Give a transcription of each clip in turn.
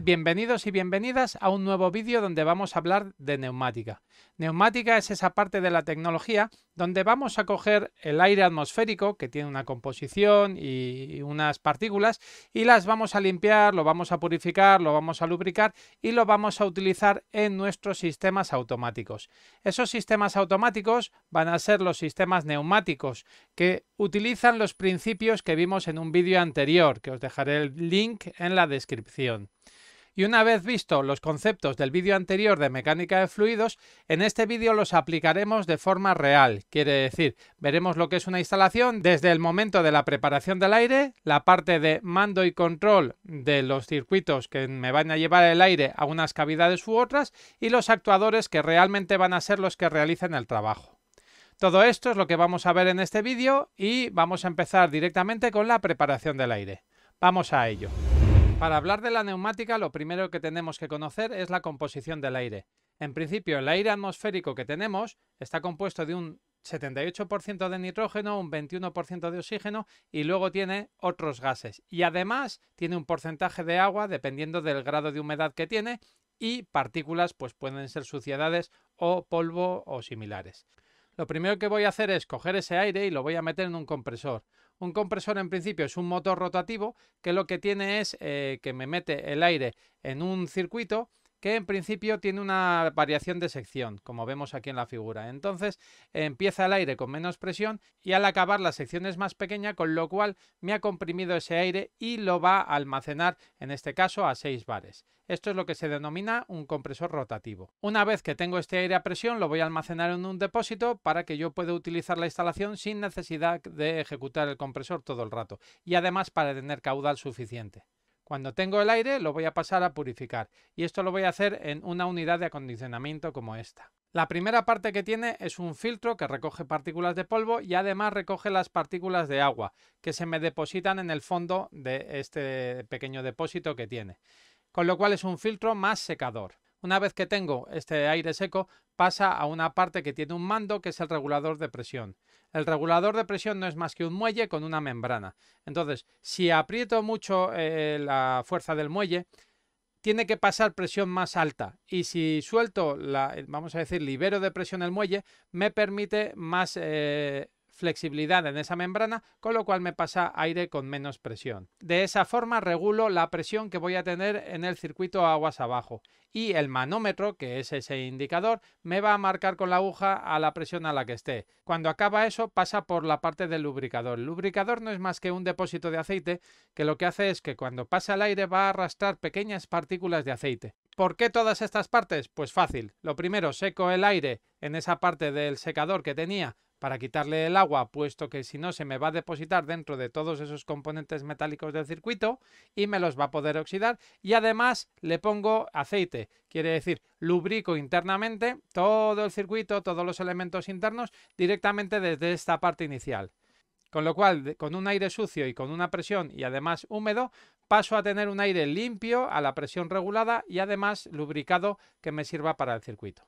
bienvenidos y bienvenidas a un nuevo vídeo donde vamos a hablar de neumática. Neumática es esa parte de la tecnología donde vamos a coger el aire atmosférico que tiene una composición y unas partículas y las vamos a limpiar, lo vamos a purificar, lo vamos a lubricar y lo vamos a utilizar en nuestros sistemas automáticos. Esos sistemas automáticos van a ser los sistemas neumáticos que utilizan los principios que vimos en un vídeo anterior, que os dejaré el link en la descripción. Y una vez visto los conceptos del vídeo anterior de mecánica de fluidos, en este vídeo los aplicaremos de forma real, quiere decir, veremos lo que es una instalación desde el momento de la preparación del aire, la parte de mando y control de los circuitos que me van a llevar el aire a unas cavidades u otras y los actuadores que realmente van a ser los que realicen el trabajo. Todo esto es lo que vamos a ver en este vídeo y vamos a empezar directamente con la preparación del aire. Vamos a ello. Para hablar de la neumática, lo primero que tenemos que conocer es la composición del aire. En principio, el aire atmosférico que tenemos está compuesto de un 78% de nitrógeno, un 21% de oxígeno y luego tiene otros gases. Y además tiene un porcentaje de agua dependiendo del grado de humedad que tiene y partículas pues pueden ser suciedades o polvo o similares. Lo primero que voy a hacer es coger ese aire y lo voy a meter en un compresor. Un compresor en principio es un motor rotativo que lo que tiene es eh, que me mete el aire en un circuito que en principio tiene una variación de sección, como vemos aquí en la figura. Entonces empieza el aire con menos presión y al acabar la sección es más pequeña, con lo cual me ha comprimido ese aire y lo va a almacenar, en este caso a 6 bares. Esto es lo que se denomina un compresor rotativo. Una vez que tengo este aire a presión, lo voy a almacenar en un depósito para que yo pueda utilizar la instalación sin necesidad de ejecutar el compresor todo el rato y además para tener caudal suficiente. Cuando tengo el aire lo voy a pasar a purificar y esto lo voy a hacer en una unidad de acondicionamiento como esta. La primera parte que tiene es un filtro que recoge partículas de polvo y además recoge las partículas de agua que se me depositan en el fondo de este pequeño depósito que tiene. Con lo cual es un filtro más secador. Una vez que tengo este aire seco, pasa a una parte que tiene un mando que es el regulador de presión. El regulador de presión no es más que un muelle con una membrana. Entonces, si aprieto mucho eh, la fuerza del muelle, tiene que pasar presión más alta y si suelto vamos a decir, libero de presión el muelle, me permite más eh, flexibilidad en esa membrana, con lo cual me pasa aire con menos presión. De esa forma regulo la presión que voy a tener en el circuito aguas abajo y el manómetro, que es ese indicador, me va a marcar con la aguja a la presión a la que esté. Cuando acaba eso pasa por la parte del lubricador. El lubricador no es más que un depósito de aceite que lo que hace es que cuando pasa el aire va a arrastrar pequeñas partículas de aceite. ¿Por qué todas estas partes? Pues fácil. Lo primero, seco el aire en esa parte del secador que tenía para quitarle el agua, puesto que si no se me va a depositar dentro de todos esos componentes metálicos del circuito y me los va a poder oxidar. Y además le pongo aceite, quiere decir, lubrico internamente todo el circuito, todos los elementos internos directamente desde esta parte inicial. Con lo cual, con un aire sucio y con una presión y además húmedo, paso a tener un aire limpio a la presión regulada y además lubricado que me sirva para el circuito.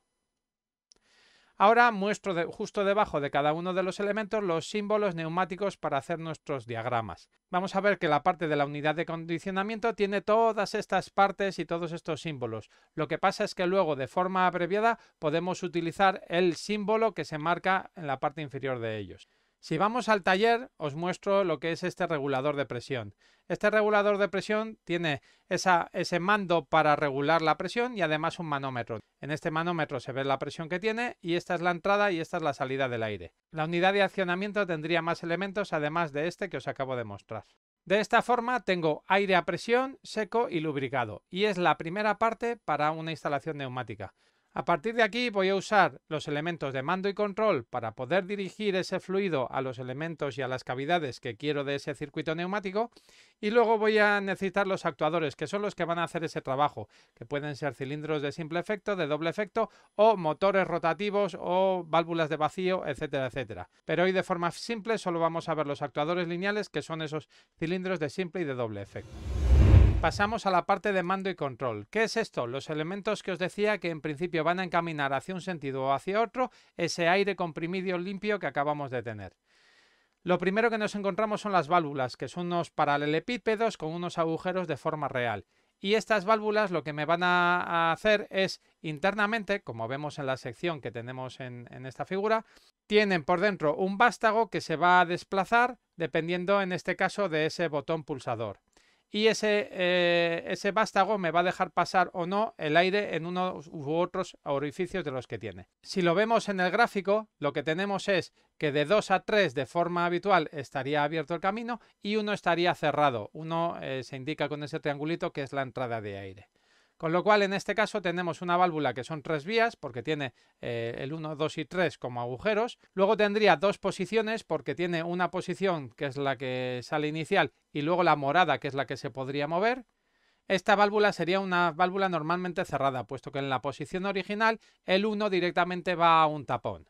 Ahora muestro justo debajo de cada uno de los elementos los símbolos neumáticos para hacer nuestros diagramas. Vamos a ver que la parte de la unidad de condicionamiento tiene todas estas partes y todos estos símbolos. Lo que pasa es que luego de forma abreviada podemos utilizar el símbolo que se marca en la parte inferior de ellos. Si vamos al taller, os muestro lo que es este regulador de presión. Este regulador de presión tiene ese mando para regular la presión y además un manómetro. En este manómetro se ve la presión que tiene y esta es la entrada y esta es la salida del aire. La unidad de accionamiento tendría más elementos además de este que os acabo de mostrar. De esta forma tengo aire a presión, seco y lubricado y es la primera parte para una instalación neumática. A partir de aquí voy a usar los elementos de mando y control para poder dirigir ese fluido a los elementos y a las cavidades que quiero de ese circuito neumático y luego voy a necesitar los actuadores que son los que van a hacer ese trabajo, que pueden ser cilindros de simple efecto, de doble efecto o motores rotativos o válvulas de vacío, etcétera, etcétera. Pero hoy de forma simple solo vamos a ver los actuadores lineales que son esos cilindros de simple y de doble efecto. Pasamos a la parte de mando y control. ¿Qué es esto? Los elementos que os decía que en principio van a encaminar hacia un sentido o hacia otro ese aire comprimido limpio que acabamos de tener. Lo primero que nos encontramos son las válvulas, que son unos paralelepípedos con unos agujeros de forma real. Y estas válvulas lo que me van a hacer es internamente, como vemos en la sección que tenemos en, esta figura, tienen por dentro un vástago que se va a desplazar dependiendo en este caso de ese botón pulsador y eh, ese, vástago me va a dejar pasar o no el aire en unos u otros orificios de los que tiene. Si lo vemos en el gráfico, lo que tenemos es que de 2 a 3 de forma habitual estaría abierto el camino y uno estaría cerrado. Uno eh, se indica con ese triangulito que es la entrada de aire. Con lo cual, en este caso tenemos una válvula que son tres vías, porque tiene eh, el 1, 2 y 3 como agujeros. Luego tendría dos posiciones, porque tiene una posición que es la que sale inicial y luego la morada, que es la que se podría mover. Esta válvula sería una válvula normalmente cerrada, puesto que en la posición original el 1 directamente va a un tapón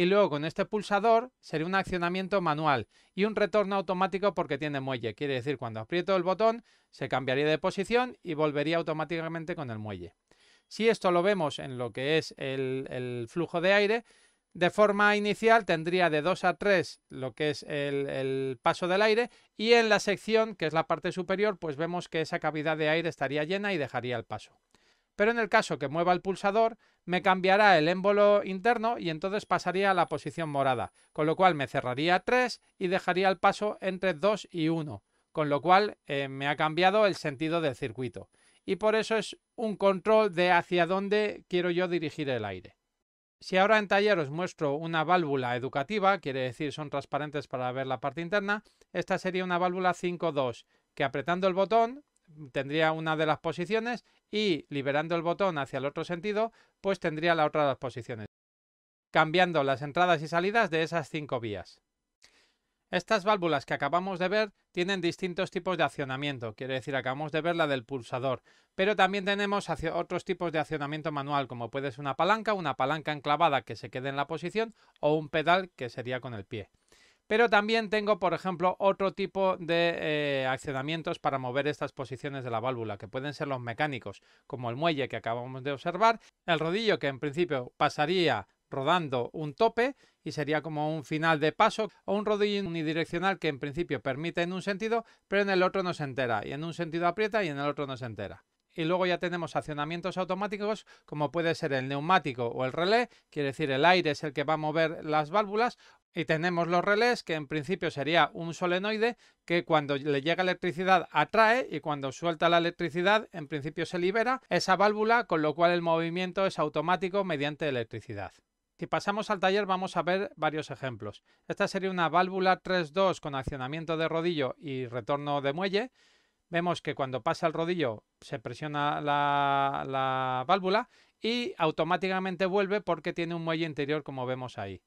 y luego con este pulsador sería un accionamiento manual y un retorno automático porque tiene muelle. Quiere decir, cuando aprieto el botón se cambiaría de posición y volvería automáticamente con el muelle. Si esto lo vemos en lo que es el, flujo de aire, de forma inicial tendría de 2 a 3 lo que es el, el, paso del aire y en la sección, que es la parte superior, pues vemos que esa cavidad de aire estaría llena y dejaría el paso pero en el caso que mueva el pulsador me cambiará el émbolo interno y entonces pasaría a la posición morada, con lo cual me cerraría 3 y dejaría el paso entre 2 y 1, con lo cual eh, me ha cambiado el sentido del circuito. Y por eso es un control de hacia dónde quiero yo dirigir el aire. Si ahora en taller os muestro una válvula educativa, quiere decir son transparentes para ver la parte interna, esta sería una válvula 5-2, que apretando el botón tendría una de las posiciones y liberando el botón hacia el otro sentido, pues tendría la otra de las posiciones, cambiando las entradas y salidas de esas cinco vías. Estas válvulas que acabamos de ver tienen distintos tipos de accionamiento, quiere decir acabamos de ver la del pulsador, pero también tenemos otros tipos de accionamiento manual, como puede ser una palanca, una palanca enclavada que se quede en la posición o un pedal que sería con el pie. Pero también tengo, por ejemplo, otro tipo de eh, accionamientos para mover estas posiciones de la válvula, que pueden ser los mecánicos, como el muelle que acabamos de observar, el rodillo que en principio pasaría rodando un tope y sería como un final de paso o un rodillo unidireccional que en principio permite en un sentido, pero en el otro no se entera, y en un sentido aprieta y en el otro no se entera y luego ya tenemos accionamientos automáticos como puede ser el neumático o el relé, quiere decir el aire es el que va a mover las válvulas y tenemos los relés, que en principio sería un solenoide que cuando le llega electricidad atrae y cuando suelta la electricidad en principio se libera esa válvula, con lo cual el movimiento es automático mediante electricidad. Si pasamos al taller vamos a ver varios ejemplos. Esta sería una válvula 3 con accionamiento de rodillo y retorno de muelle. Vemos que cuando pasa el rodillo se presiona la, la válvula y automáticamente vuelve porque tiene un muelle interior como vemos ahí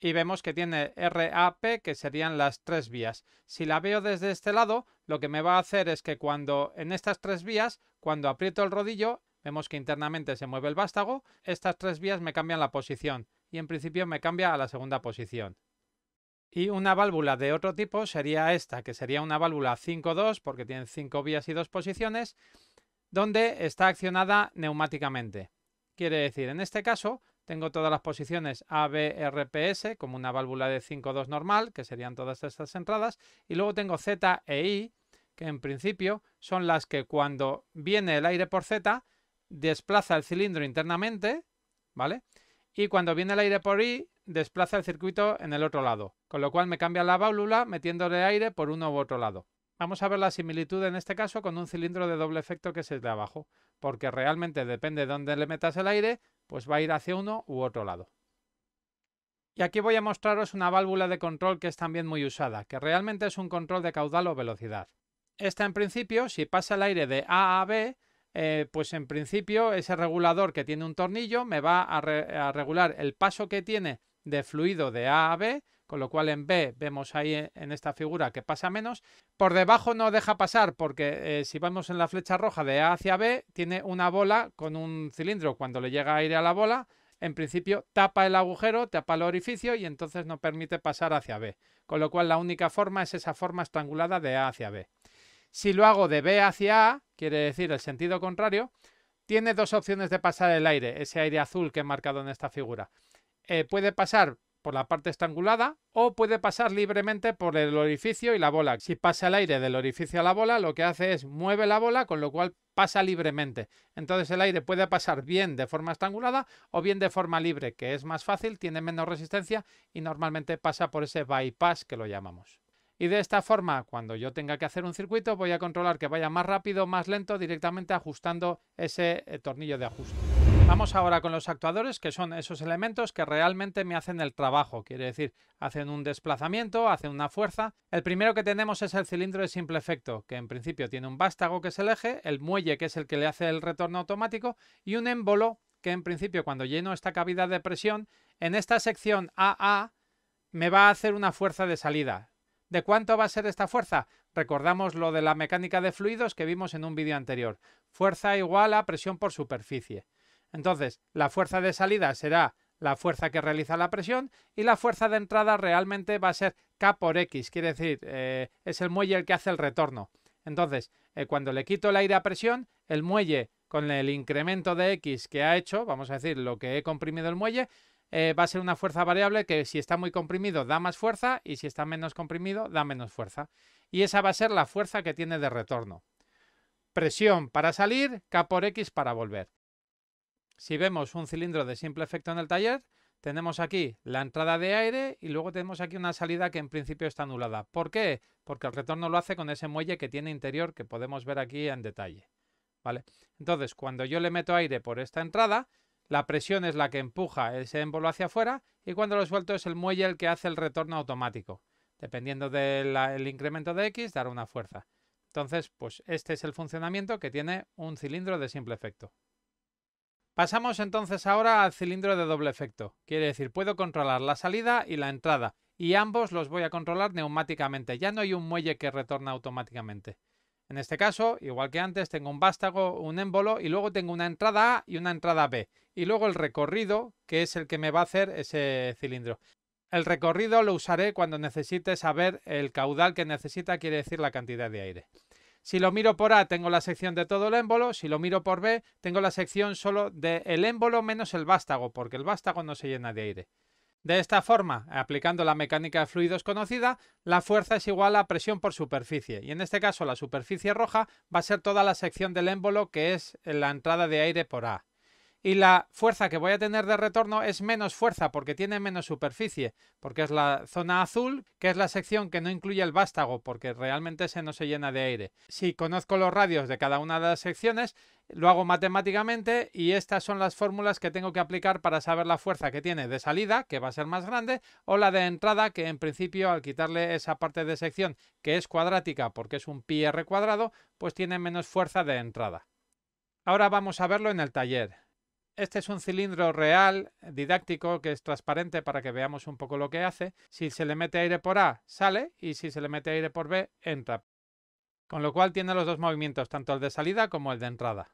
y vemos que tiene RAP, que serían las tres vías. Si la veo desde este lado, lo que me va a hacer es que cuando en estas tres vías, cuando aprieto el rodillo, vemos que internamente se mueve el vástago, estas tres vías me cambian la posición y en principio me cambia a la segunda posición. Y una válvula de otro tipo sería esta, que sería una válvula 5-2 porque tiene cinco vías y dos posiciones, donde está accionada neumáticamente. Quiere decir, en este caso, tengo todas las posiciones ABRPS como una válvula de 5.2 normal, que serían todas estas entradas. Y luego tengo Z e I, que en principio son las que cuando viene el aire por Z, desplaza el cilindro internamente, ¿vale? Y cuando viene el aire por I, desplaza el circuito en el otro lado, con lo cual me cambia la válvula metiéndole aire por uno u otro lado. Vamos a ver la similitud en este caso con un cilindro de doble efecto que es el de abajo, porque realmente depende de dónde le metas el aire, pues va a ir hacia uno u otro lado. Y aquí voy a mostraros una válvula de control que es también muy usada, que realmente es un control de caudal o velocidad. Esta en principio, si pasa el aire de A a B, eh, pues en principio ese regulador que tiene un tornillo me va a, a regular el paso que tiene de fluido de A a B con lo cual en B vemos ahí eh, en esta figura que pasa menos. Por debajo no deja pasar porque eh, si vamos en la flecha roja de A hacia B, tiene una bola con un cilindro. Cuando le llega aire a la bola, en principio tapa el agujero, tapa el orificio y entonces no permite pasar hacia B. Con lo cual la única forma es esa forma estrangulada de A hacia B. Si lo hago de B hacia A, quiere decir el sentido contrario, tiene dos opciones de pasar el aire, ese aire azul que he marcado en esta figura. Eh, puede pasar por la parte estrangulada o puede pasar libremente por el orificio y la bola. Si pasa el aire del orificio a la bola, lo que hace es mueve la bola, con lo cual pasa libremente. Entonces el aire puede pasar bien de forma estrangulada o bien de forma libre, que es más fácil, tiene menos resistencia y normalmente pasa por ese bypass que lo llamamos. Y de esta forma, cuando yo tenga que hacer un circuito, voy a controlar que vaya más rápido, más lento, directamente ajustando ese eh, tornillo de ajuste. Vamos ahora con los actuadores, que son esos elementos que realmente me hacen el trabajo, quiere decir, hacen un desplazamiento, hacen una fuerza. El primero que tenemos es el cilindro de simple efecto, que en principio tiene un vástago que es el eje, el muelle que es el que le hace el retorno automático y un émbolo que en principio cuando lleno esta cavidad de presión, en esta sección AA me va a hacer una fuerza de salida. ¿De cuánto va a ser esta fuerza? Recordamos lo de la mecánica de fluidos que vimos en un vídeo anterior. Fuerza igual a presión por superficie. Entonces, la fuerza de salida será la fuerza que realiza la presión y la fuerza de entrada realmente va a ser K por X, quiere decir, eh, es el muelle el que hace el retorno. Entonces, eh, cuando le quito el aire a presión, el muelle con el incremento de X que ha hecho, vamos a decir, lo que he comprimido el muelle, eh, va a ser una fuerza variable que si está muy comprimido da más fuerza y si está menos comprimido da menos fuerza. Y esa va a ser la fuerza que tiene de retorno. Presión para salir, K por X para volver. Si vemos un cilindro de simple efecto en el taller, tenemos aquí la entrada de aire y luego tenemos aquí una salida que en principio está anulada. ¿Por qué? Porque el retorno lo hace con ese muelle que tiene interior que podemos ver aquí en detalle. ¿Vale? Entonces, cuando yo le meto aire por esta entrada, la presión es la que empuja ese émbolo hacia afuera y cuando lo suelto es el muelle el que hace el retorno automático. Dependiendo del incremento de X, dará una fuerza. Entonces, pues este es el funcionamiento que tiene un cilindro de simple efecto. Pasamos entonces ahora al cilindro de doble efecto. Quiere decir, puedo controlar la salida y la entrada, y ambos los voy a controlar neumáticamente. Ya no hay un muelle que retorna automáticamente. En este caso, igual que antes, tengo un vástago, un émbolo y luego tengo una entrada A y una entrada B. Y luego el recorrido, que es el que me va a hacer ese cilindro. El recorrido lo usaré cuando necesite saber el caudal que necesita, quiere decir la cantidad de aire. Si lo miro por A, tengo la sección de todo el émbolo. Si lo miro por B, tengo la sección solo del émbolo menos el vástago, porque el vástago no se llena de aire. De esta forma, aplicando la mecánica de fluidos conocida, la fuerza es igual a presión por superficie, y en este caso la superficie roja va a ser toda la sección del émbolo que es la entrada de aire por A y la fuerza que voy a tener de retorno es menos fuerza porque tiene menos superficie, porque es la zona azul, que es la sección que no incluye el vástago, porque realmente ese no se llena de aire. Si conozco los radios de cada una de las secciones, lo hago matemáticamente y estas son las fórmulas que tengo que aplicar para saber la fuerza que tiene de salida, que va a ser más grande, o la de entrada, que en principio al quitarle esa parte de sección, que es cuadrática porque es un pi r cuadrado, pues tiene menos fuerza de entrada. Ahora vamos a verlo en el taller. Este es un cilindro real, didáctico, que es transparente para que veamos un poco lo que hace. Si se le mete aire por A, sale, y si se le mete aire por B, entra. Con lo cual tiene los dos movimientos, tanto el de salida como el de entrada.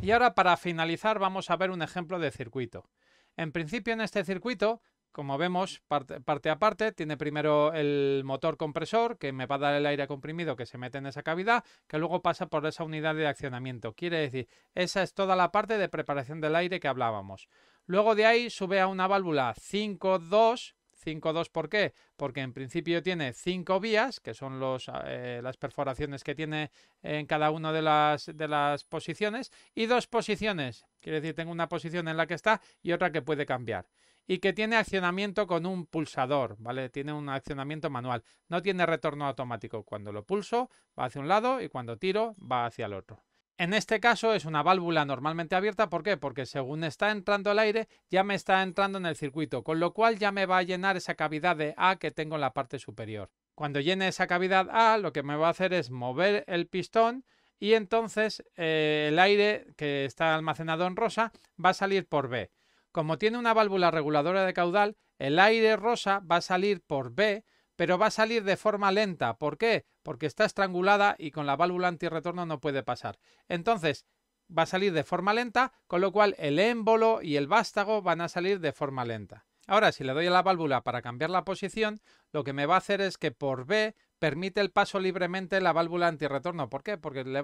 Y ahora para finalizar vamos a ver un ejemplo de circuito. En principio en este circuito como vemos, parte, a parte, tiene primero el motor compresor, que me va a dar el aire comprimido que se mete en esa cavidad, que luego pasa por esa unidad de accionamiento. Quiere decir, esa es toda la parte de preparación del aire que hablábamos. Luego de ahí sube a una válvula 5.2. 5.2 ¿por qué? Porque en principio tiene cinco vías, que son eh, las perforaciones que tiene en cada una de las, de las posiciones, y dos posiciones. Quiere decir, tengo una posición en la que está y otra que puede cambiar y que tiene accionamiento con un pulsador, ¿vale? Tiene un accionamiento manual, no tiene retorno automático. Cuando lo pulso va hacia un lado y cuando tiro va hacia el otro. En este caso es una válvula normalmente abierta, ¿por qué? Porque según está entrando el aire ya me está entrando en el circuito, con lo cual ya me va a llenar esa cavidad de A que tengo en la parte superior. Cuando llene esa cavidad A lo que me va a hacer es mover el pistón y entonces eh, el aire que está almacenado en rosa va a salir por B. Como tiene una válvula reguladora de caudal, el aire rosa va a salir por B, pero va a salir de forma lenta. ¿Por qué? Porque está estrangulada y con la válvula antirretorno no puede pasar. Entonces, va a salir de forma lenta, con lo cual el émbolo y el vástago van a salir de forma lenta. Ahora, si le doy a la válvula para cambiar la posición, lo que me va a hacer es que por B permite el paso libremente la válvula antirretorno. ¿Por qué? Porque le,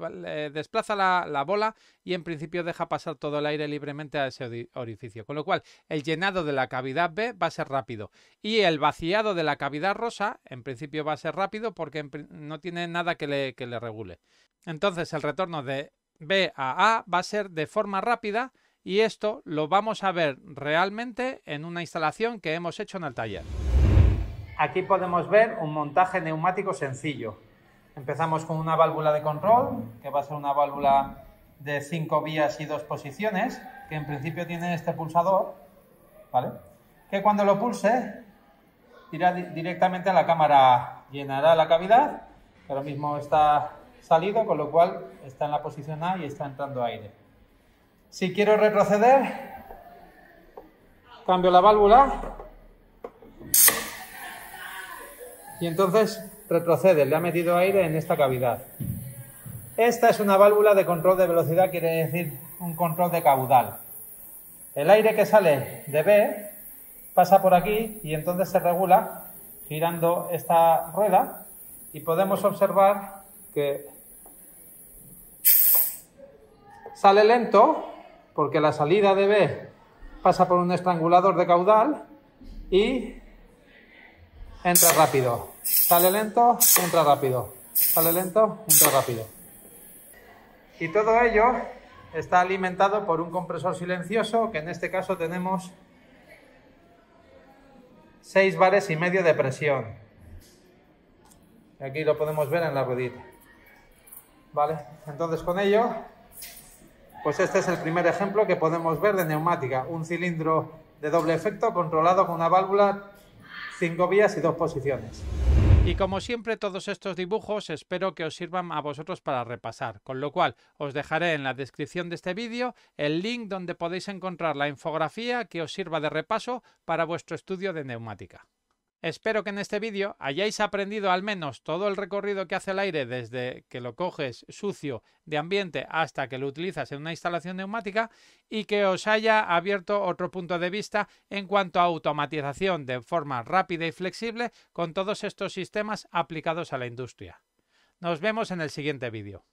desplaza la, bola y en principio deja pasar todo el aire libremente a ese orificio. Con lo cual, el llenado de la cavidad B va a ser rápido. Y el vaciado de la cavidad rosa, en principio va a ser rápido porque no tiene nada que le, que le regule. Entonces, el retorno de B a A va a ser de forma rápida y esto lo vamos a ver realmente en una instalación que hemos hecho en el taller. Aquí podemos ver un montaje neumático sencillo. Empezamos con una válvula de control, que va a ser una válvula de cinco vías y dos posiciones, que en principio tiene este pulsador, ¿vale? Que cuando lo pulse irá directamente a la cámara, llenará la cavidad, que ahora mismo está salido, con lo cual está en la posición A y está entrando aire. Si quiero retroceder, cambio la válvula y entonces retrocede, le ha metido aire en esta cavidad. Esta es una válvula de control de velocidad, quiere decir un control de caudal. El aire que sale de B pasa por aquí y entonces se regula girando esta rueda y podemos observar que sale lento porque la salida de B pasa por un estrangulador de caudal y entra rápido. Sale lento, entra rápido. Sale lento, entra rápido. Y todo ello está alimentado por un compresor silencioso que en este caso tenemos 6 bares y medio de presión. Aquí lo podemos ver en la ruedita. ¿Vale? Entonces con ello pues este es el primer ejemplo que podemos ver de neumática, un cilindro de doble efecto controlado con una válvula, cinco vías y dos posiciones. Y como siempre todos estos dibujos espero que os sirvan a vosotros para repasar, con lo cual os dejaré en la descripción de este vídeo el link donde podéis encontrar la infografía que os sirva de repaso para vuestro estudio de neumática. Espero que en este vídeo hayáis aprendido al menos todo el recorrido que hace el aire desde que lo coges sucio de ambiente hasta que lo utilizas en una instalación neumática y que os haya abierto otro punto de vista en cuanto a automatización de forma rápida y flexible con todos estos sistemas aplicados a la industria. Nos vemos en el siguiente vídeo.